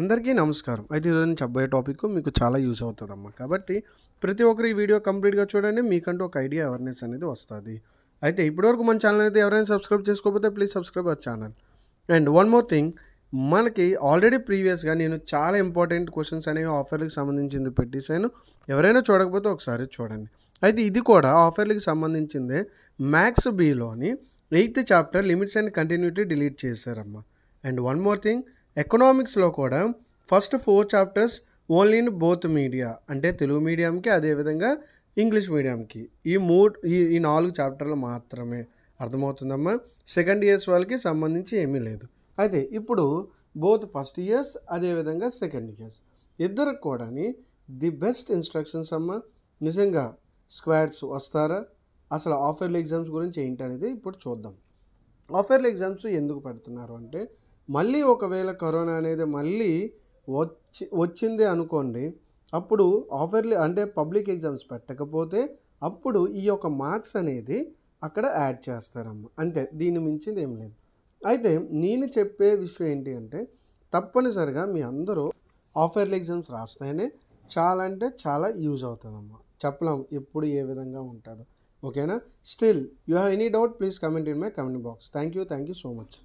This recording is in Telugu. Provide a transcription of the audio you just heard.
అందరికీ నమస్కారం అయితే ఈరోజు నేను చెప్పబోయే టాపిక్ మీకు చాలా యూజ్ అవుతుందమ్మా కాబట్టి ప్రతి ఒక్కరు ఈ వీడియో కంప్లీట్గా చూడండి మీకంటూ ఒక ఐడియా అవేర్నెస్ అనేది వస్తుంది అయితే ఇప్పటివరకు మన ఛానల్ అయితే ఎవరైనా సబ్స్క్రైబ్ చేసుకోకపోతే please subscribe our channel and one more thing మనకి ఆల్రెడీ ప్రీవియస్గా నేను చాలా ఇంపార్టెంట్ క్వశ్చన్స్ అనేవి ఆఫర్లకు సంబంధించింది పెట్టేశాను ఎవరైనా చూడకపోతే ఒకసారి చూడండి అయితే ఇది కూడా ఆఫర్లకు సంబంధించిందే మ్యాథ్స్ బీలోని eighth chapter limits and continuity delete చేశారమ్మా అండ్ వన్ మోర్ థింగ్ ఎకనామిక్స్లో కూడా first four chapters only in both media అంటే తెలుగు మీడియంకి అదేవిధంగా ఇంగ్లీష్ మీడియంకి ఈ మూడు ఈ ఈ నాలుగు చాప్టర్లు మాత్రమే అర్థమవుతుందమ్మా సెకండ్ ఇయర్స్ వాళ్ళకి సంబంధించి ఏమీ లేదు అయితే ఇప్పుడు బోత్ ఫస్ట్ ఇయర్స్ అదేవిధంగా సెకండ్ ఇయర్స్ ఇద్దరు కూడాని ది బెస్ట్ ఇన్స్ట్రక్షన్స్ అమ్మ నిజంగా స్క్వాడ్స్ వస్తారా అసలు ఆఫర్ల ఎగ్జామ్స్ గురించి ఏంటి అనేది ఇప్పుడు చూద్దాం ఆఫర్ల ఎగ్జామ్స్ ఎందుకు పెడుతున్నారు అంటే మళ్ళీ ఒకవేళ కరోనా అనేది మళ్ళీ వచ్చి వచ్చింది అనుకోండి అప్పుడు ఆఫర్లీ అంటే పబ్లిక్ ఎగ్జామ్స్ పెట్టకపోతే అప్పుడు ఈ యొక్క మార్క్స్ అనేది అక్కడ యాడ్ చేస్తారమ్మ అంతే దీని మించింది ఏం లేదు అయితే నేను చెప్పే విషయం ఏంటి అంటే తప్పనిసరిగా మీ అందరూ ఆఫర్లీ ఎగ్జామ్స్ రాస్తేనే చాలా అంటే చాలా యూజ్ అవుతుందమ్మా చెప్పలేం ఎప్పుడు ఏ విధంగా ఉంటుందో ఓకేనా still you have any doubt please comment in my comment box thank you thank you so much